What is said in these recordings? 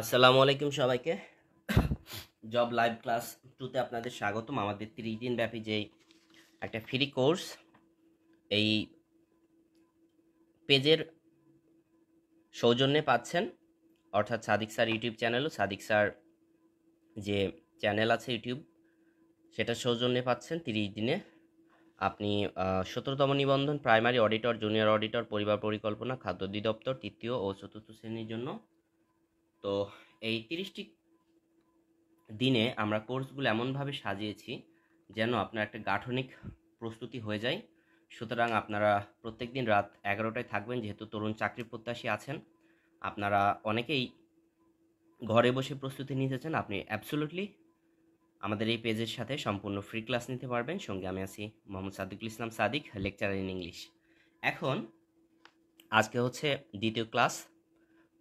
আসসালামু আলাইকুম সবাইকে জব লাইভ ক্লাস টুতে আপনাদের স্বাগতম আমাদের তিরিশ দিন ব্যাপী যেই একটা ফ্রি কোর্স এই পেজের সৌজন্যে পাচ্ছেন অর্থাৎ সাদিক স্যার ইউটিউব চ্যানেলও সাদিক স্যার যে চ্যানেল আছে ইউটিউব সেটা সৌজন্যে পাচ্ছেন তিরিশ দিনে আপনি সতেরোতম নিবন্ধন প্রাইমারি অডিটর জুনিয়র অডিটর পরিবার পরিকল্পনা খাদ্য অধিদপ্তর তৃতীয় ও চতুর্থ শ্রেণীর জন্য তো এই তিরিশটি দিনে আমরা কোর্সগুলো এমনভাবে সাজিয়েছি যেন আপনার একটা গাঠনিক প্রস্তুতি হয়ে যায় সুতরাং আপনারা প্রত্যেক দিন রাত এগারোটায় থাকবেন যেহেতু তরুণ চাকরি প্রত্যাশী আছেন আপনারা অনেকেই ঘরে বসে প্রস্তুতি নিতেছেন আপনি অ্যাবসোলুটলি আমাদের এই পেজের সাথে সম্পূর্ণ ফ্রি ক্লাস নিতে পারবেন সঙ্গে আমি আছি Mohammad Sadikul Islam Sadik lecture in English এখন আজকে হচ্ছে দ্বিতীয় ক্লাস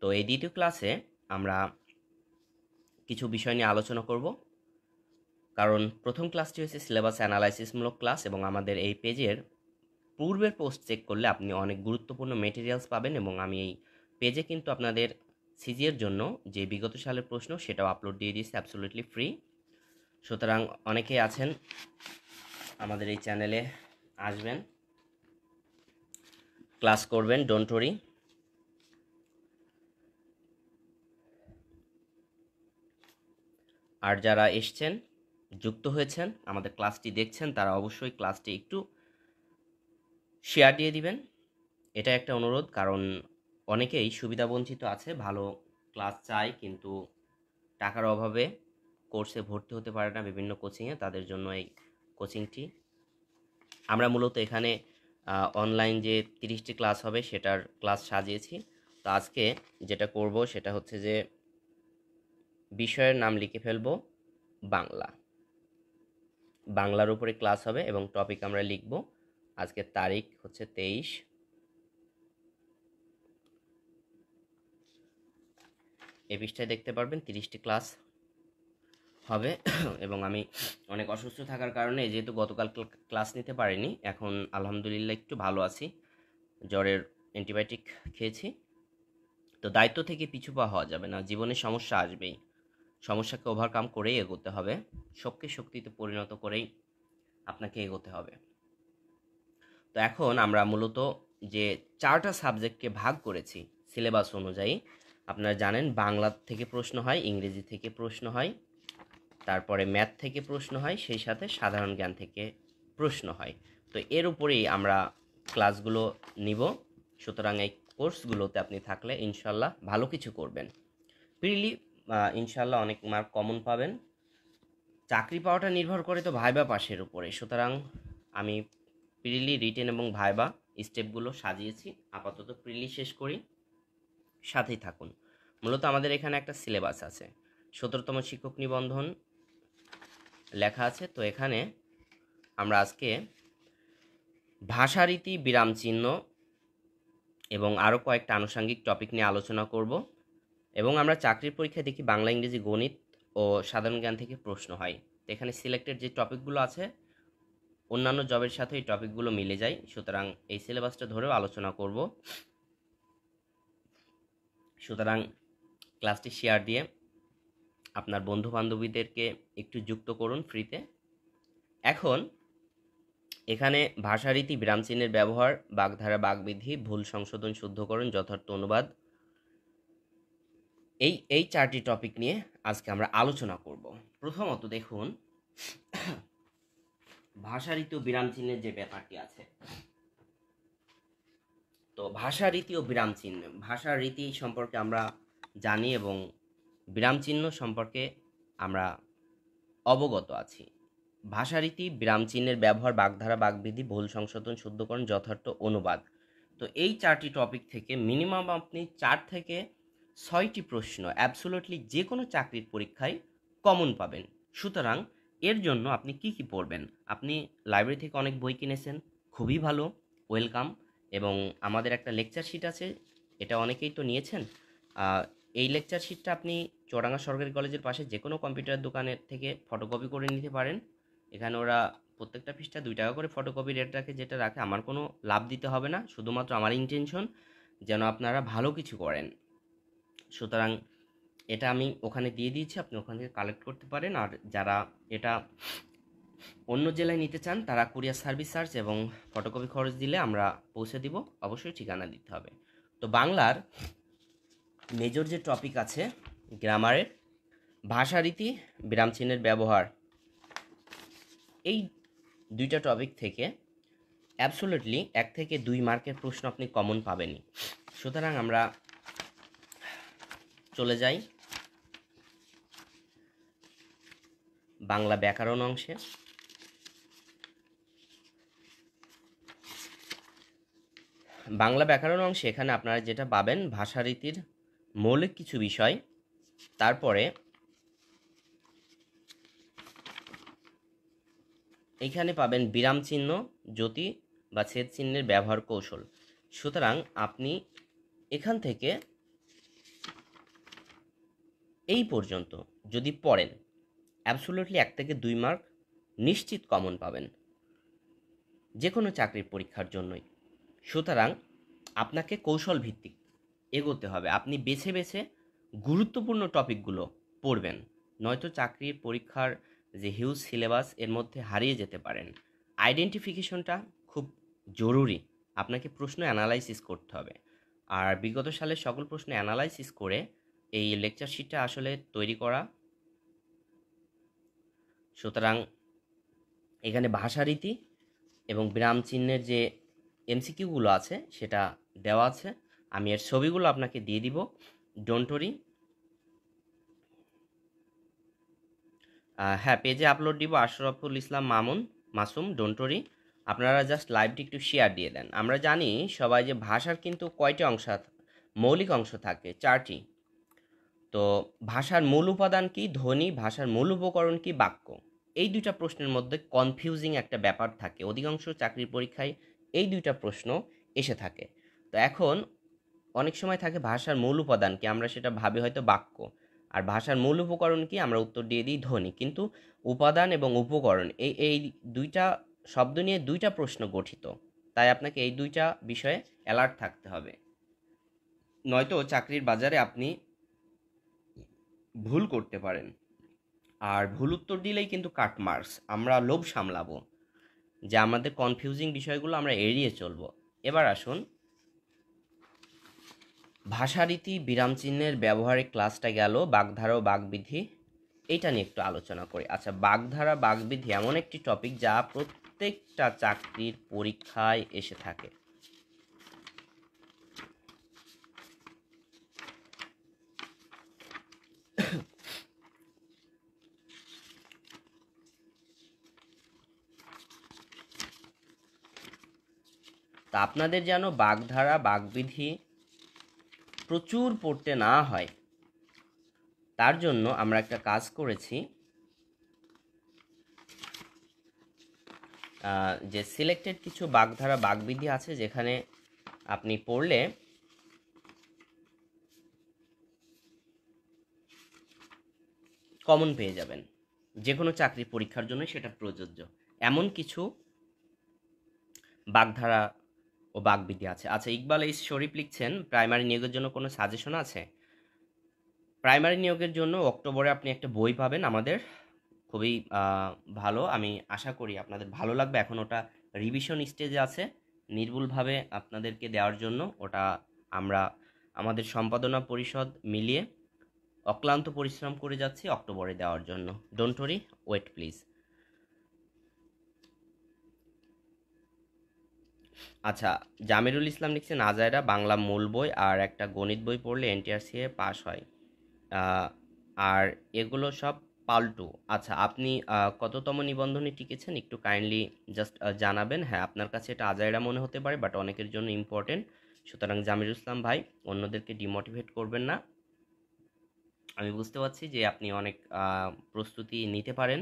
তো এই দ্বিতীয় ক্লাসে আমরা কিছু বিষয় নিয়ে আলোচনা করব কারণ প্রথম ক্লাসটি হচ্ছে সিলেবাস অ্যানালাইসিসমূলক ক্লাস এবং আমাদের এই পেজের পূর্বের পোস্ট চেক করলে আপনি অনেক গুরুত্বপূর্ণ মেটেরিয়ালস পাবেন এবং আমি এই পেজে কিন্তু আপনাদের সিজিএর জন্য যে বিগত সালের প্রশ্ন সেটাও আপলোড দিয়ে দিয়েছি অ্যাবসোলিটলি ফ্রি সুতরাং অনেকেই আছেন আমাদের এই চ্যানেলে আসবেন ক্লাস করবেন ডোন্ট ওরি আর যারা এসছেন যুক্ত হয়েছেন আমাদের ক্লাসটি দেখছেন তারা অবশ্যই ক্লাসটি একটু শেয়ার দিয়ে দিবেন এটা একটা অনুরোধ কারণ অনেকেই সুবিধাবঞ্চিত আছে ভালো ক্লাস চায় কিন্তু টাকার অভাবে কোর্সে ভর্তি হতে পারে না বিভিন্ন কোচিংয়ে তাদের জন্য এই কোচিংটি আমরা মূলত এখানে অনলাইন যে তিরিশটি ক্লাস হবে সেটার ক্লাস সাজিয়েছি তো আজকে যেটা করব সেটা হচ্ছে যে বিষয়ের নাম লিখে ফেলব বাংলা বাংলার উপরে ক্লাস হবে এবং টপিক আমরা লিখব আজকের তারিখ হচ্ছে তেইশ এ পৃষ্ঠায় দেখতে পারবেন তিরিশটি ক্লাস হবে এবং আমি অনেক অসুস্থ থাকার কারণে যেহেতু গতকাল ক্লাস নিতে পারিনি এখন আলহামদুলিল্লাহ একটু ভালো আছি জ্বরের অ্যান্টিবায়োটিক খেয়েছি তো দায়িত্ব থেকে পিছু পা হওয়া যাবে না জীবনে সমস্যা আসবেই সমস্যাকে ওভারকাম করেই এগোতে হবে শোককে শক্তিতে পরিণত করেই আপনাকে এগোতে হবে তো এখন আমরা মূলত যে চারটা সাবজেক্টকে ভাগ করেছি সিলেবাস অনুযায়ী আপনারা জানেন বাংলা থেকে প্রশ্ন হয় ইংরেজি থেকে প্রশ্ন হয় তারপরে ম্যাথ থেকে প্রশ্ন হয় সেই সাথে সাধারণ জ্ঞান থেকে প্রশ্ন হয় তো এর উপরেই আমরা ক্লাসগুলো নিব সুতরাং এই কোর্সগুলোতে আপনি থাকলে ইনশাল্লাহ ভালো কিছু করবেন প্রিলি ইনশাল্লাহ অনেক মার্ক কমন পাবেন চাকরি পাওয়াটা নির্ভর করে তো ভাইবা পাশের উপরে সুতরাং আমি প্রিলি রিটেন এবং ভাইবা স্টেপগুলো সাজিয়েছি আপাতত প্রিলি শেষ করি সাথেই থাকুন মূলত আমাদের এখানে একটা সিলেবাস আছে সতেরোতম শিক্ষক নিবন্ধন লেখা আছে তো এখানে আমরা আজকে ভাষারীতি বিরাম চিহ্ন এবং আরও কয়েকটা আনুষঙ্গিক টপিক নিয়ে আলোচনা করব এবং আমরা চাকরির পরীক্ষায় দেখি বাংলা ইংরেজি গণিত ও সাধারণ জ্ঞান থেকে প্রশ্ন হয় তো এখানে সিলেক্টেড যে টপিকগুলো আছে অন্যান্য জবের সাথে এই টপিকগুলো মিলে যায় সুতরাং এই সিলেবাসটা ধরেও আলোচনা করব সুতরাং ক্লাসটি শেয়ার দিয়ে আপনার বন্ধু বান্ধবীদেরকে একটু যুক্ত করুন ফ্রিতে এখন এখানে ভাষারীতি বিরামচিহ্নের ব্যবহার বাগধারা বাগবিধি ভুল সংশোধন শুদ্ধকরণ যথার্থ অনুবাদ এই এই চারটি টপিক নিয়ে আজকে আমরা আলোচনা করব প্রথমত দেখুন ভাষারীতি ও বিরাম চিহ্নের যে ব্যাপারটি আছে তো ভাষারীতি ও বিরাম চিহ্ন ভাষার রীতি সম্পর্কে আমরা জানি এবং বিরাম চিহ্ন সম্পর্কে আমরা অবগত আছি ভাষারীতি বিরাম চিহ্নের ব্যবহার বাগধারা বাগবিধি ভুল সংশোধন শুদ্ধকরণ যথার্থ অনুবাদ তো এই চারটি টপিক থেকে মিনিমাম আপনি চার থেকে ছয়টি প্রশ্ন অ্যাবসোলুটলি যে কোনো চাকরির পরীক্ষায় কমন পাবেন সুতরাং এর জন্য আপনি কি কি পড়বেন আপনি লাইব্রেরি থেকে অনেক বই কিনেছেন খুবই ভালো ওয়েলকাম এবং আমাদের একটা লেকচার শিট আছে এটা অনেকেই তো নিয়েছেন এই লেকচার শিটটা আপনি চৌরাঙ্গা সরকারি কলেজের পাশে যে কোনো কম্পিউটার দোকানের থেকে ফটোকপি করে নিতে পারেন এখানে ওরা প্রত্যেকটা পৃষ্ঠা দুই টাকা করে ফটোকপি রেট রাখে যেটা রাখে আমার কোনো লাভ দিতে হবে না শুধুমাত্র আমার ইন্টেনশন যেন আপনারা ভালো কিছু করেন সুতরাং এটা আমি ওখানে দিয়ে দিয়েছি আপনি ওখান থেকে কালেক্ট করতে পারেন আর যারা এটা অন্য জেলায় নিতে চান তারা কুরিয়ার সার্ভিস চার্জ এবং ফটোকপি খরচ দিলে আমরা পৌঁছে দিব অবশ্যই ঠিকানা দিতে হবে তো বাংলার মেজর যে টপিক আছে গ্রামারের ভাষারীতি বিরামচিহ্নের ব্যবহার এই দুইটা টপিক থেকে অ্যাবসোলুটলি এক থেকে দুই মার্কের প্রশ্ন আপনি কমন পাবেনি সুতরাং আমরা চলে যাই বাংলা ব্যাকরণ অংশে বাংলা ব্যাকরণ অংশে এখানে আপনারা যেটা পাবেন ভাষারীতির মৌলিক কিছু বিষয় তারপরে এখানে পাবেন বিরাম চিহ্ন জ্যোতি বা ছেদ চিহ্নের ব্যবহার কৌশল সুতরাং আপনি এখান থেকে এই পর্যন্ত যদি পড়েন অ্যাবসুলেটলি এক থেকে দুই মার্ক নিশ্চিত কমন পাবেন যে কোনো চাকরির পরীক্ষার জন্যই সুতরাং আপনাকে কৌশল ভিত্তিক এগোতে হবে আপনি বেছে বেছে গুরুত্বপূর্ণ টপিকগুলো পড়বেন নয়তো চাকরির পরীক্ষার যে হিউজ সিলেবাস এর মধ্যে হারিয়ে যেতে পারেন আইডেন্টিফিকেশনটা খুব জরুরি আপনাকে প্রশ্ন অ্যানালাইসিস করতে হবে আর বিগত সালের সকল প্রশ্ন অ্যানালাইসিস করে এই লেকচার শিটটা আসলে তৈরি করা সুতরাং এখানে ভাষারীতি এবং বিরাম চিহ্নের যে এমসিকিউগুলো আছে সেটা দেওয়া আছে আমি এর ছবিগুলো আপনাকে দিয়ে দিব ডোন্টরি হ্যাঁ পেজে আপলোড দিব আশরাফুল ইসলাম মামুন মাসুম ডোন্টরি আপনারা জাস্ট লাইভটি একটু শেয়ার দিয়ে দেন আমরা জানি সবাই যে ভাষার কিন্তু কয়টি অংশ মৌলিক অংশ থাকে চারটি তো ভাষার মূল উপাদান কি ধ্বনি ভাষার মূল উপকরণ কি বাক্য এই দুইটা প্রশ্নের মধ্যে কনফিউজিং একটা ব্যাপার থাকে অধিকাংশ চাকরির পরীক্ষায় এই দুইটা প্রশ্ন এসে থাকে তো এখন অনেক সময় থাকে ভাষার মূল উপাদান কি আমরা সেটা ভাবি হয়তো বাক্য আর ভাষার মূল উপকরণ কি আমরা উত্তর দিয়ে দিই ধ্বনি কিন্তু উপাদান এবং উপকরণ এই এই দুইটা শব্দ নিয়ে দুইটা প্রশ্ন গঠিত তাই আপনাকে এই দুইটা বিষয়ে অ্যালার্ট থাকতে হবে নয়তো চাকরির বাজারে আপনি ভুল করতে পারেন আর ভুল উত্তর দিলেই কিন্তু কাট মার্কস আমরা লোভ সামলাবো যে আমাদের কনফিউজিং বিষয়গুলো আমরা এড়িয়ে চলবো এবার আসুন ভাষারীতি বিরাম চিহ্নের ব্যবহারে ক্লাসটা গেল বাগধারা ও বাগবিধি এটা নিয়ে একটু আলোচনা করি আচ্ছা বাগধারা বাগবিধি এমন একটি টপিক যা প্রত্যেকটা চাকরির পরীক্ষায় এসে থাকে তা আপনাদের যেন বাগধারা বাগবিধি প্রচুর পড়তে না হয় তার জন্য আমরা একটা কাজ করেছি যে সিলেক্টেড কিছু বাগধারা বাগবিধি আছে যেখানে আপনি পড়লে কমন পেয়ে যাবেন যে কোনো চাকরি পরীক্ষার জন্য সেটা প্রযোজ্য এমন কিছু বাগধারা ও বাগবিধি আছে আচ্ছা ইকবাল এই শরীফ লিখছেন প্রাইমারি নিয়োগের জন্য কোনো সাজেশন আছে প্রাইমারি নিয়োগের জন্য অক্টোবরে আপনি একটা বই পাবেন আমাদের খুবই ভালো আমি আশা করি আপনাদের ভালো লাগবে এখন ওটা রিভিশন স্টেজে আছে নির্ভুলভাবে আপনাদেরকে দেওয়ার জন্য ওটা আমরা আমাদের সম্পাদনা পরিষদ মিলিয়ে অক্লান্ত পরিশ্রম করে যাচ্ছি অক্টোবরে দেওয়ার জন্য ডোন্ট ওয়েট প্লিজ আচ্ছা জামিরুল ইসলাম লিখছেন আজায়রা বাংলা মূল বই আর একটা গণিত বই পড়লে এনটিআরসিএ এ পাস হয় আর এগুলো সব পাল্টু আচ্ছা আপনি কততম নিবন্ধনে টিকেছেন একটু কাইন্ডলি জাস্ট জানাবেন হ্যাঁ আপনার কাছে এটা আজায়রা মনে হতে পারে বাট অনেকের জন্য ইম্পর্টেন্ট সুতরাং জামিরুল ইসলাম ভাই অন্যদেরকে ডিমোটিভেট করবেন না আমি বুঝতে পারছি যে আপনি অনেক প্রস্তুতি নিতে পারেন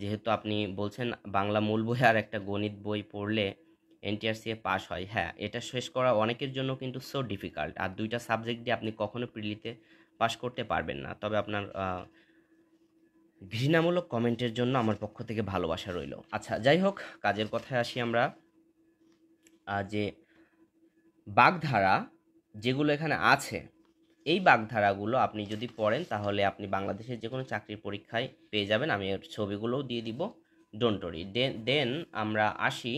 যেহেতু আপনি বলছেন বাংলা মূল বই আর একটা গণিত বই পড়লে এনটিআরসিএ পাস হয় হ্যাঁ এটা শেষ করা অনেকের জন্য কিন্তু সো ডিফিকাল্ট আর দুইটা সাবজেক্ট দিয়ে আপনি কখনো প্রিলিতে পাস করতে পারবেন না তবে আপনার ঘৃণামূলক কমেন্টের জন্য আমার পক্ষ থেকে ভালোবাসা রইল আচ্ছা যাই হোক কাজের কথায় আসি আমরা যে বাগধারা যেগুলো এখানে আছে এই বাগধারাগুলো আপনি যদি পড়েন তাহলে আপনি বাংলাদেশের যে কোনো চাকরির পরীক্ষায় পেয়ে যাবেন আমি ছবিগুলোও দিয়ে দিব ডোন্টরি দেন আমরা আসি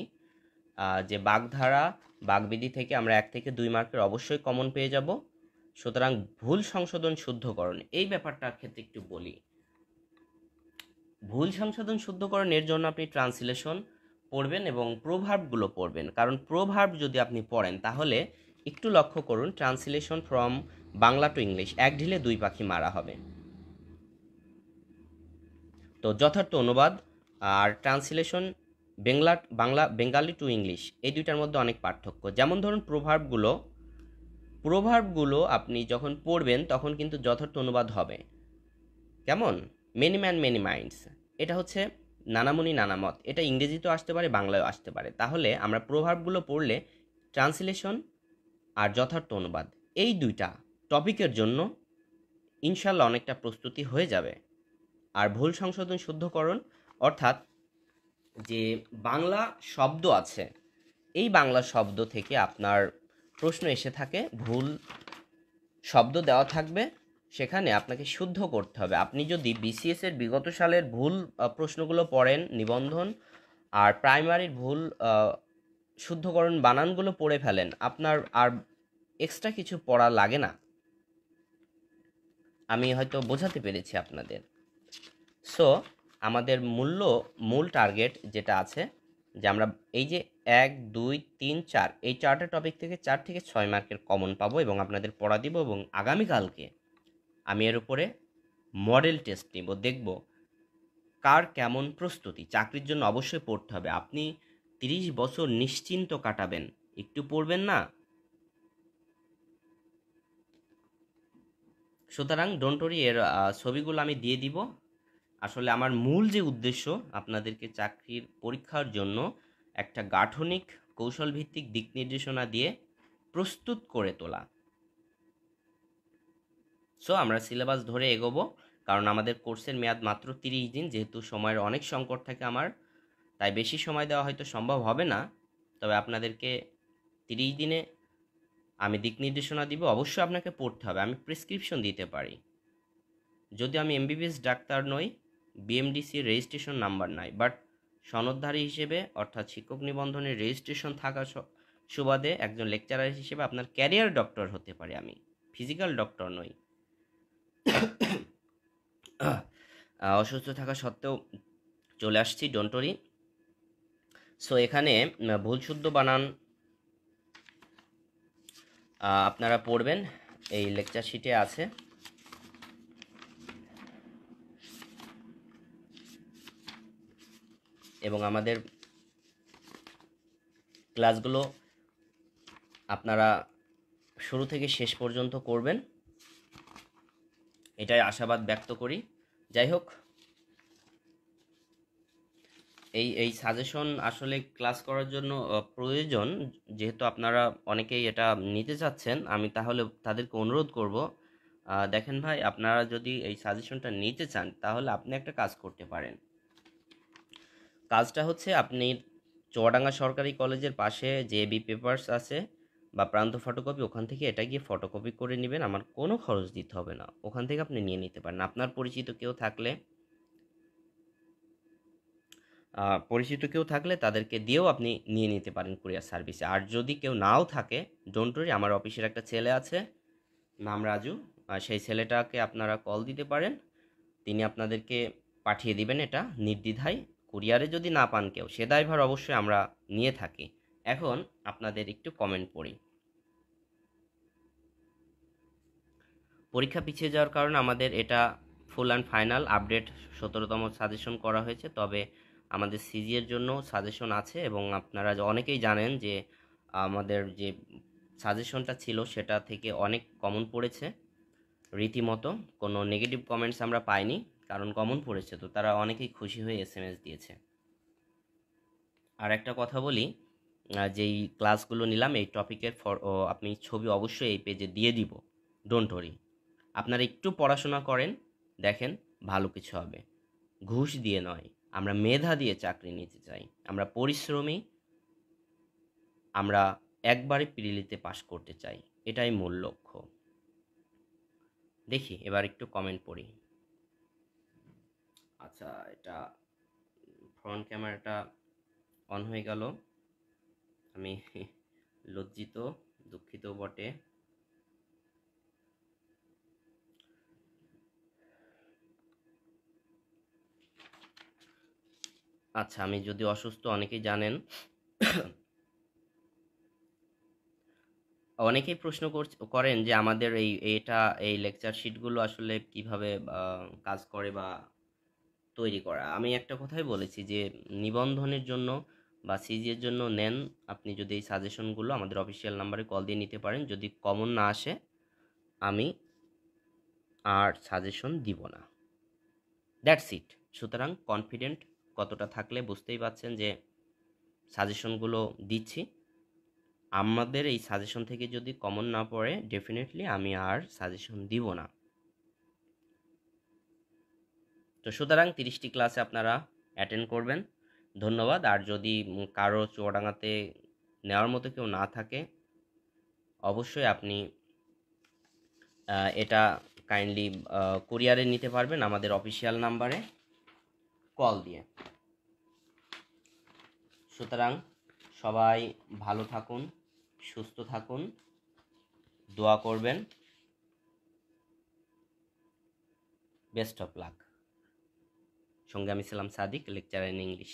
যে বাগধারা বাগবিধি থেকে আমরা এক থেকে দুই মার্কের অবশ্যই কমন পেয়ে যাব সুতরাং ভুল সংশোধন শুদ্ধকরণ এই ব্যাপারটার ক্ষেত্রে একটু বলি ভুল সংশোধন শুদ্ধকরণের জন্য আপনি ট্রান্সলেশন পড়বেন এবং প্রভাবগুলো পড়বেন কারণ প্রভাব যদি আপনি পড়েন তাহলে একটু লক্ষ্য করুন translation from Bangla to English এক ঢিলে দুই পাখি মারা হবে তো যথার্থ অনুবাদ আর translation Bangla Bangla Bengali to English এই দুইটার মধ্যে অনেক পার্থক্য যেমন ধরুন প্রভাবগুলো প্রভাবগুলো আপনি যখন পড়বেন তখন কিন্তু যথার্থ অনুবাদ হবে কেমন মেনি ম্যান মেনি মাইন্ডস এটা হচ্ছে নানামুনি নানামত এটা ইংরেজিতেও আসতে পারে বাংলায়ও আসতে পারে তাহলে আমরা প্রভাবগুলো পড়লে ট্রান্সলেশন আর যথার্থ অনুবাদ এই দুইটা টপিকের জন্য ইনশাল্লাহ অনেকটা প্রস্তুতি হয়ে যাবে আর ভুল সংশোধন শুদ্ধকরণ অর্থাৎ যে বাংলা শব্দ আছে এই বাংলা শব্দ থেকে আপনার প্রশ্ন এসে থাকে ভুল শব্দ দেওয়া থাকবে সেখানে আপনাকে শুদ্ধ করতে হবে আপনি যদি এর বিগত সালের ভুল প্রশ্নগুলো পড়েন নিবন্ধন আর প্রাইমারির ভুল শুদ্ধকরণ বানানগুলো পড়ে ফেলেন আপনার আর এক্সট্রা কিছু পড়া লাগে না আমি হয়তো বোঝাতে পেরেছি আপনাদের সো আমাদের মূল্য মূল টার্গেট যেটা আছে যে আমরা এই যে এক দুই তিন চার এই চারটা টপিক থেকে চার থেকে ছয় মার্কের কমন পাবো এবং আপনাদের পড়া দিব এবং আগামীকালকে আমি এর উপরে মডেল টেস্ট নিব দেখব কার কেমন প্রস্তুতি চাকরির জন্য অবশ্যই পড়তে হবে আপনি তিরিশ বছর নিশ্চিন্ত কাটাবেন একটু পড়বেন না সুতরাং ডোন্টরি এর ছবিগুলো আমি দিয়ে দিব আসলে আমার মূল যে উদ্দেশ্য আপনাদেরকে চাকরির পরীক্ষার জন্য একটা গাঠনিক কৌশলভিত্তিক দিক নির্দেশনা দিয়ে প্রস্তুত করে তোলা সো আমরা সিলেবাস ধরে এগোবো কারণ আমাদের কোর্সের মেয়াদ মাত্র তিরিশ দিন যেহেতু সময়ের অনেক সংকট থাকে আমার তাই বেশি সময় দেওয়া হয়তো সম্ভব হবে না তবে আপনাদেরকে তিরিশ দিনে আমি দিক নির্দেশনা দিব অবশ্যই আপনাকে পড়তে হবে আমি প্রেসক্রিপশন দিতে পারি যদি আমি এমবিবিএস ডাক্তার নই বিএমডিসি রেজিস্ট্রেশন নাম্বার নাই বাট সনদধারী হিসেবে অর্থাৎ শিক্ষক নিবন্ধনের রেজিস্ট্রেশন থাকা সুবাদে একজন লেকচারার হিসেবে আপনার ক্যারিয়ার ডক্টর হতে পারে আমি ফিজিক্যাল ডক্টর নই অসুস্থ থাকা সত্ত্বেও চলে আসছি ডন্টরি সো এখানে ভুল শুদ্ধ বানান আপনারা পড়বেন এই লেকচার শিটে আছে এবং আমাদের ক্লাসগুলো আপনারা শুরু থেকে শেষ পর্যন্ত করবেন এটাই আশাবাদ ব্যক্ত করি যাই হোক এই এই সাজেশন আসলে ক্লাস করার জন্য প্রয়োজন যেহেতু আপনারা অনেকেই এটা নিতে চাচ্ছেন আমি তাহলে তাদেরকে অনুরোধ করব দেখেন ভাই আপনারা যদি এই সাজেশনটা নিতে চান তাহলে আপনি একটা কাজ করতে পারেন কাজটা হচ্ছে আপনি চুয়াডাঙ্গা সরকারি কলেজের পাশে যে বি পেপার্স আছে বা প্রান্ত ফটোকপি ওখান থেকে এটা গিয়ে ফটোকপি করে নেবেন আমার কোনো খরচ দিতে হবে না ওখান থেকে আপনি নিয়ে নিতে পারেন আপনার পরিচিত কেউ থাকলে পরিচিত কেউ থাকলে তাদেরকে দিয়েও আপনি নিয়ে নিতে পারেন কুরিয়ার সার্ভিসে আর যদি কেউ নাও থাকে ডোন্ট ওরি আমার অফিসের একটা ছেলে আছে নাম রাজু সেই ছেলেটাকে আপনারা কল দিতে পারেন তিনি আপনাদেরকে পাঠিয়ে দিবেন এটা নির্দ্বিধায় কুরিয়ারে যদি না পান কেউ সে ড্রাইভার অবশ্যই আমরা নিয়ে থাকি এখন আপনাদের একটু কমেন্ট পড়ি পরীক্ষা পিছিয়ে যাওয়ার কারণে আমাদের এটা ফুল অ্যান্ড ফাইনাল আপডেট সতেরোতম সাজেশন করা হয়েছে তবে আমাদের সিজিএর জন্য সাজেশন আছে এবং আপনারা অনেকেই জানেন যে আমাদের যে সাজেশনটা ছিল সেটা থেকে অনেক কমন পড়েছে রীতিমতো কোনো নেগেটিভ কমেন্টস আমরা পাইনি কারণ কমন পড়েছে তো তারা অনেকেই খুশি হয়ে এস এম এস দিয়েছে আর একটা কথা বলি যেই ক্লাসগুলো নিলাম এই টপিকের ফর আপনি ছবি অবশ্যই এই পেজে দিয়ে দিব ডোন্ট ওরি আপনারা একটু পড়াশোনা করেন দেখেন ভালো কিছু হবে ঘুষ দিয়ে নয় আমরা মেধা দিয়ে চাকরি নিতে চাই আমরা পরিশ্রমী আমরা একবারে পিরিলিতে পাশ করতে চাই এটাই মূল লক্ষ্য দেখি এবার একটু কমেন্ট পড়ি আচ্ছা এটা ফ্রন্ট ক্যামেরাটা অন হয়ে গেল আমি লজ্জিত দুঃখিত বটে আচ্ছা আমি যদি অসুস্থ অনেকেই জানেন অনেকেই প্রশ্ন করেন যে আমাদের এই এটা এই লেকচার শিটগুলো আসলে কিভাবে কাজ করে বা তৈরি করা আমি একটা কথাই বলেছি যে নিবন্ধনের জন্য বা সিজিএর জন্য নেন আপনি যদি এই সাজেশনগুলো আমাদের অফিসিয়াল নাম্বারে কল দিয়ে নিতে পারেন যদি কমন না আসে আমি আর সাজেশন দিব না দ্যাটস ইট সুতরাং কনফিডেন্ট কতটা থাকলে বুঝতেই পাচ্ছেন যে সাজেশনগুলো দিচ্ছি আমাদের এই সাজেশন থেকে যদি কমন না পড়ে ডেফিনেটলি আমি আর সাজেশন দিব না তো সুতরাং তিরিশটি ক্লাসে আপনারা অ্যাটেন্ড করবেন ধন্যবাদ আর যদি কারো চুয়াডাঙ্গাতে নেওয়ার মতো কেউ না থাকে অবশ্যই আপনি এটা কাইন্ডলি কুরিয়ারে নিতে পারবেন আমাদের অফিসিয়াল নাম্বারে কল দিয়ে সুতরাং সবাই ভালো থাকুন সুস্থ থাকুন দোয়া করবেন বেস্ট অফ লাক সঙ্গে আমি ছিলাম সাদিক লেকচার ইন ইংলিশ